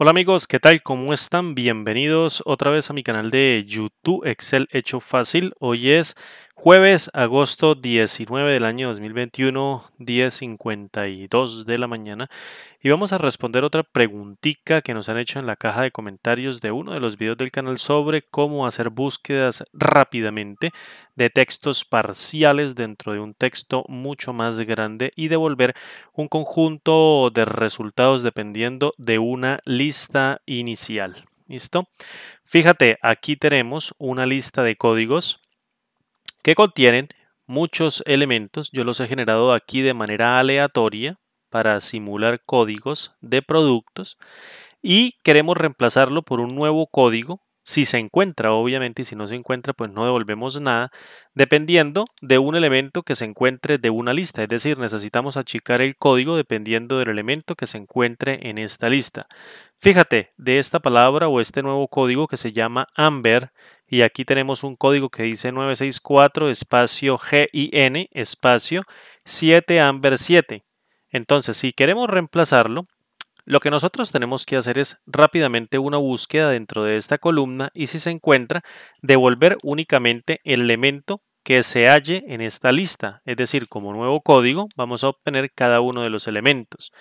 Hola amigos, ¿qué tal? ¿Cómo están? Bienvenidos otra vez a mi canal de YouTube Excel Hecho Fácil. Hoy es Jueves, agosto 19 del año 2021, 10.52 de la mañana. Y vamos a responder otra preguntita que nos han hecho en la caja de comentarios de uno de los videos del canal sobre cómo hacer búsquedas rápidamente de textos parciales dentro de un texto mucho más grande y devolver un conjunto de resultados dependiendo de una lista inicial. ¿Listo? Fíjate, aquí tenemos una lista de códigos que contienen muchos elementos. Yo los he generado aquí de manera aleatoria para simular códigos de productos y queremos reemplazarlo por un nuevo código si se encuentra, obviamente, y si no se encuentra, pues no devolvemos nada, dependiendo de un elemento que se encuentre de una lista. Es decir, necesitamos achicar el código dependiendo del elemento que se encuentre en esta lista. Fíjate, de esta palabra o este nuevo código que se llama Amber, y aquí tenemos un código que dice 964 espacio GIN espacio 7 Amber 7. Entonces, si queremos reemplazarlo, lo que nosotros tenemos que hacer es rápidamente una búsqueda dentro de esta columna y si se encuentra, devolver únicamente el elemento que se halle en esta lista, es decir, como nuevo código vamos a obtener cada uno de los elementos.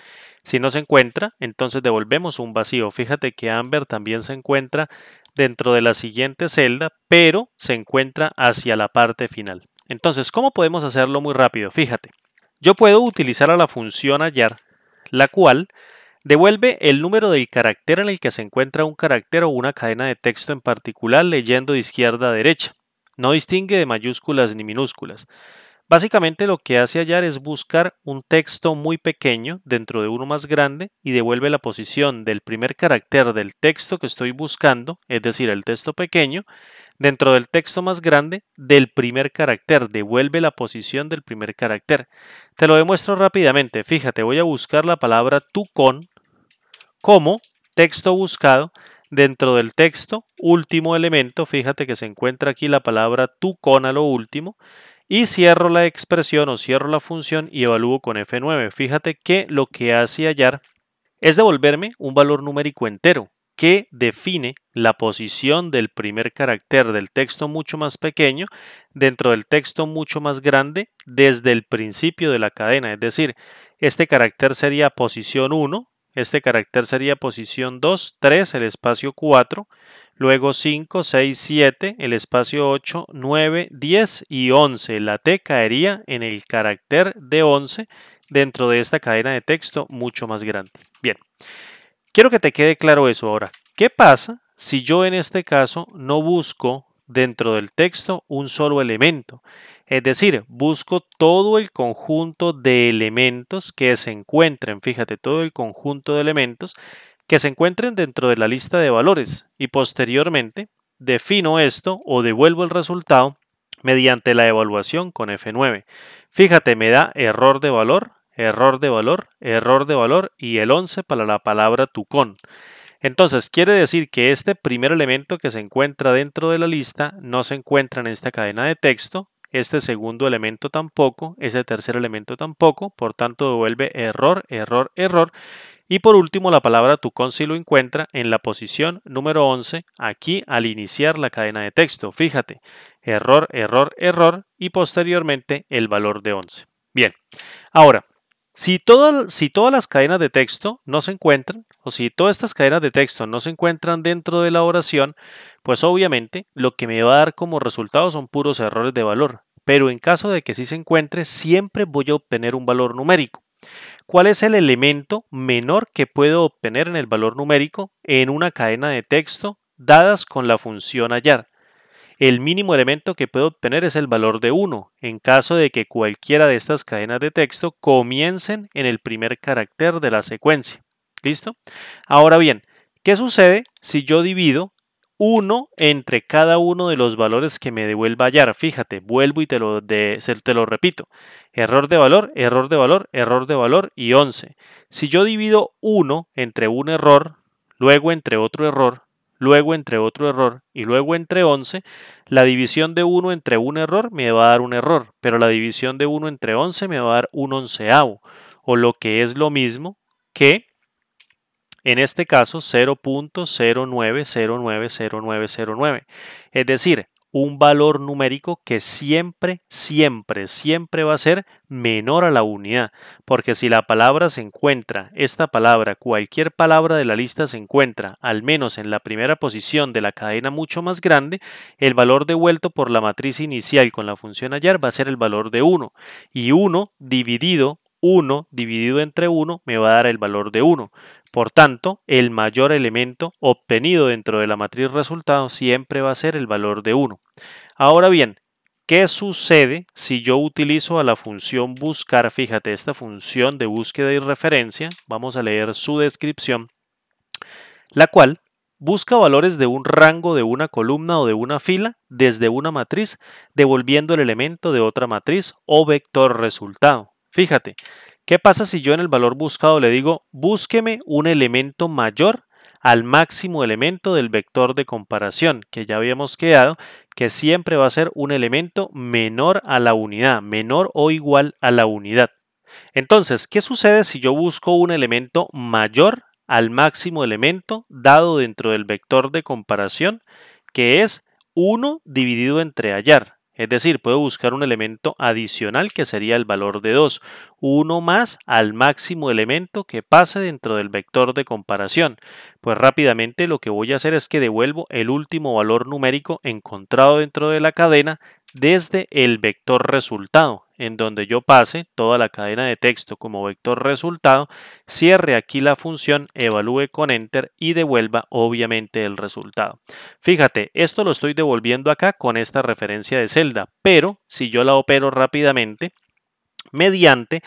Si no se encuentra, entonces devolvemos un vacío. Fíjate que Amber también se encuentra dentro de la siguiente celda, pero se encuentra hacia la parte final. Entonces, ¿cómo podemos hacerlo muy rápido? Fíjate, yo puedo utilizar a la función hallar, la cual Devuelve el número del carácter en el que se encuentra un carácter o una cadena de texto en particular leyendo de izquierda a derecha. No distingue de mayúsculas ni minúsculas. Básicamente lo que hace hallar es buscar un texto muy pequeño dentro de uno más grande y devuelve la posición del primer carácter del texto que estoy buscando, es decir, el texto pequeño, dentro del texto más grande del primer carácter, devuelve la posición del primer carácter. Te lo demuestro rápidamente, fíjate, voy a buscar la palabra con como texto buscado dentro del texto, último elemento, fíjate que se encuentra aquí la palabra tu con a lo último, y cierro la expresión o cierro la función y evalúo con F9. Fíjate que lo que hace hallar es devolverme un valor numérico entero que define la posición del primer carácter del texto mucho más pequeño dentro del texto mucho más grande desde el principio de la cadena. Es decir, este carácter sería posición 1, este carácter sería posición 2, 3, el espacio 4, luego 5, 6, 7, el espacio 8, 9, 10 y 11. La T caería en el carácter de 11 dentro de esta cadena de texto mucho más grande. Bien, quiero que te quede claro eso ahora. ¿Qué pasa si yo en este caso no busco dentro del texto un solo elemento? Es decir, busco todo el conjunto de elementos que se encuentren, fíjate, todo el conjunto de elementos que se encuentren dentro de la lista de valores y posteriormente defino esto o devuelvo el resultado mediante la evaluación con F9. Fíjate, me da error de valor, error de valor, error de valor y el 11 para la palabra tucón. Entonces, quiere decir que este primer elemento que se encuentra dentro de la lista no se encuentra en esta cadena de texto, este segundo elemento tampoco, ese tercer elemento tampoco, por tanto devuelve error, error, error. Y por último, la palabra tu consi lo encuentra en la posición número 11, aquí al iniciar la cadena de texto. Fíjate, error, error, error y posteriormente el valor de 11. Bien, ahora si, todas las cadenas de texto no se encuentran, o si todas estas cadenas de texto no se encuentran dentro de la oración, pues obviamente lo que me va a dar como resultado son puros errores de valor. Pero en caso de que sí se encuentre, siempre voy a obtener un valor numérico. ¿Cuál es el elemento menor que puedo obtener en el valor numérico en una cadena de texto dadas con la función hallar? el mínimo elemento que puedo obtener es el valor de 1, en caso de que cualquiera de estas cadenas de texto comiencen en el primer carácter de la secuencia. ¿Listo? Ahora bien, ¿qué sucede si yo divido 1 entre cada uno de los valores que me devuelva hallar. Fíjate, vuelvo y te lo, de, te lo repito. Error de valor, error de valor, error de valor y 11. Si yo divido 1 entre un error, luego entre otro error, luego entre otro error y luego entre 11, la división de 1 entre un error me va a dar un error, pero la división de 1 entre 11 me va a dar un onceavo, o lo que es lo mismo que en este caso 0.09090909. Es decir, un valor numérico que siempre, siempre, siempre va a ser menor a la unidad, porque si la palabra se encuentra, esta palabra, cualquier palabra de la lista se encuentra, al menos en la primera posición de la cadena mucho más grande, el valor devuelto por la matriz inicial con la función hallar va a ser el valor de 1, y 1 dividido 1 dividido entre 1 me va a dar el valor de 1. Por tanto, el mayor elemento obtenido dentro de la matriz resultado siempre va a ser el valor de 1. Ahora bien, ¿qué sucede si yo utilizo a la función buscar? Fíjate, esta función de búsqueda y referencia, vamos a leer su descripción, la cual busca valores de un rango de una columna o de una fila desde una matriz, devolviendo el elemento de otra matriz o vector resultado. Fíjate, ¿qué pasa si yo en el valor buscado le digo búsqueme un elemento mayor al máximo elemento del vector de comparación, que ya habíamos quedado, que siempre va a ser un elemento menor a la unidad, menor o igual a la unidad. Entonces, ¿qué sucede si yo busco un elemento mayor al máximo elemento dado dentro del vector de comparación, que es 1 dividido entre hallar? Es decir, puedo buscar un elemento adicional que sería el valor de 2, 1 más al máximo elemento que pase dentro del vector de comparación. Pues rápidamente lo que voy a hacer es que devuelvo el último valor numérico encontrado dentro de la cadena desde el vector resultado, en donde yo pase toda la cadena de texto como vector resultado, cierre aquí la función, evalúe con enter y devuelva obviamente el resultado. Fíjate, esto lo estoy devolviendo acá con esta referencia de celda, pero si yo la opero rápidamente, mediante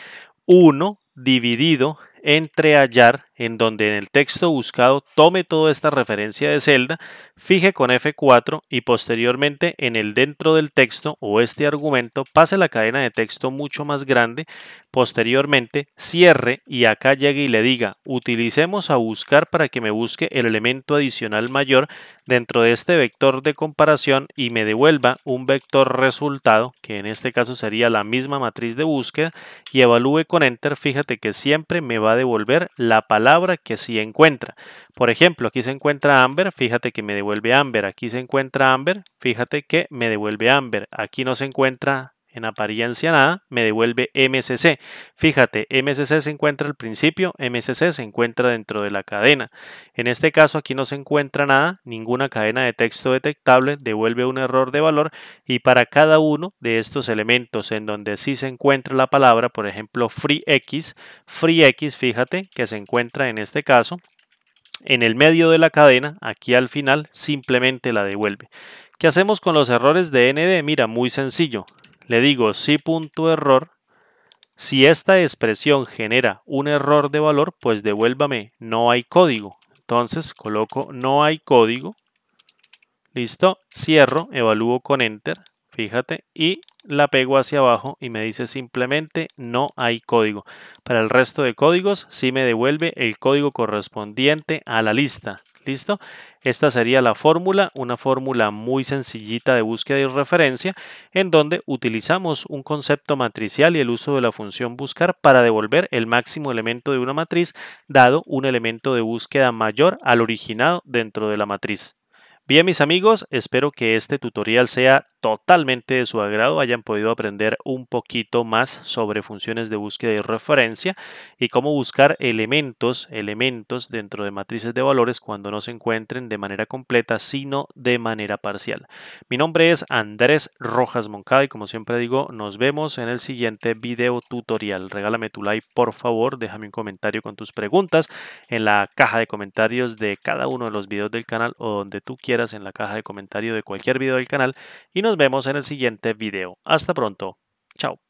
1 dividido entre hallar en donde en el texto buscado tome toda esta referencia de celda, fije con F4 y posteriormente en el dentro del texto o este argumento pase la cadena de texto mucho más grande, posteriormente cierre y acá llegue y le diga utilicemos a buscar para que me busque el elemento adicional mayor dentro de este vector de comparación y me devuelva un vector resultado, que en este caso sería la misma matriz de búsqueda, y evalúe con enter, fíjate que siempre me va a devolver la palabra que si encuentra. Por ejemplo, aquí se encuentra Amber, fíjate que me devuelve Amber. Aquí se encuentra Amber, fíjate que me devuelve Amber. Aquí no se encuentra en apariencia nada, me devuelve MCC. Fíjate, MCC se encuentra al principio, MCC se encuentra dentro de la cadena. En este caso aquí no se encuentra nada, ninguna cadena de texto detectable, devuelve un error de valor y para cada uno de estos elementos en donde sí se encuentra la palabra, por ejemplo FreeX, FreeX, fíjate que se encuentra en este caso en el medio de la cadena, aquí al final, simplemente la devuelve. ¿Qué hacemos con los errores de ND? Mira, muy sencillo le digo si punto error. Si esta expresión genera un error de valor, pues devuélvame no hay código. Entonces coloco no hay código. Listo, cierro, evalúo con enter, fíjate, y la pego hacia abajo y me dice simplemente no hay código. Para el resto de códigos sí me devuelve el código correspondiente a la lista. ¿Listo? Esta sería la fórmula, una fórmula muy sencillita de búsqueda y referencia, en donde utilizamos un concepto matricial y el uso de la función buscar para devolver el máximo elemento de una matriz, dado un elemento de búsqueda mayor al originado dentro de la matriz. Bien mis amigos, espero que este tutorial sea totalmente de su agrado hayan podido aprender un poquito más sobre funciones de búsqueda y referencia y cómo buscar elementos, elementos dentro de matrices de valores cuando no se encuentren de manera completa, sino de manera parcial. Mi nombre es Andrés Rojas Moncada y como siempre digo, nos vemos en el siguiente video tutorial. Regálame tu like, por favor, déjame un comentario con tus preguntas en la caja de comentarios de cada uno de los videos del canal o donde tú quieras en la caja de comentario de cualquier video del canal y nos nos vemos en el siguiente video. Hasta pronto. Chao.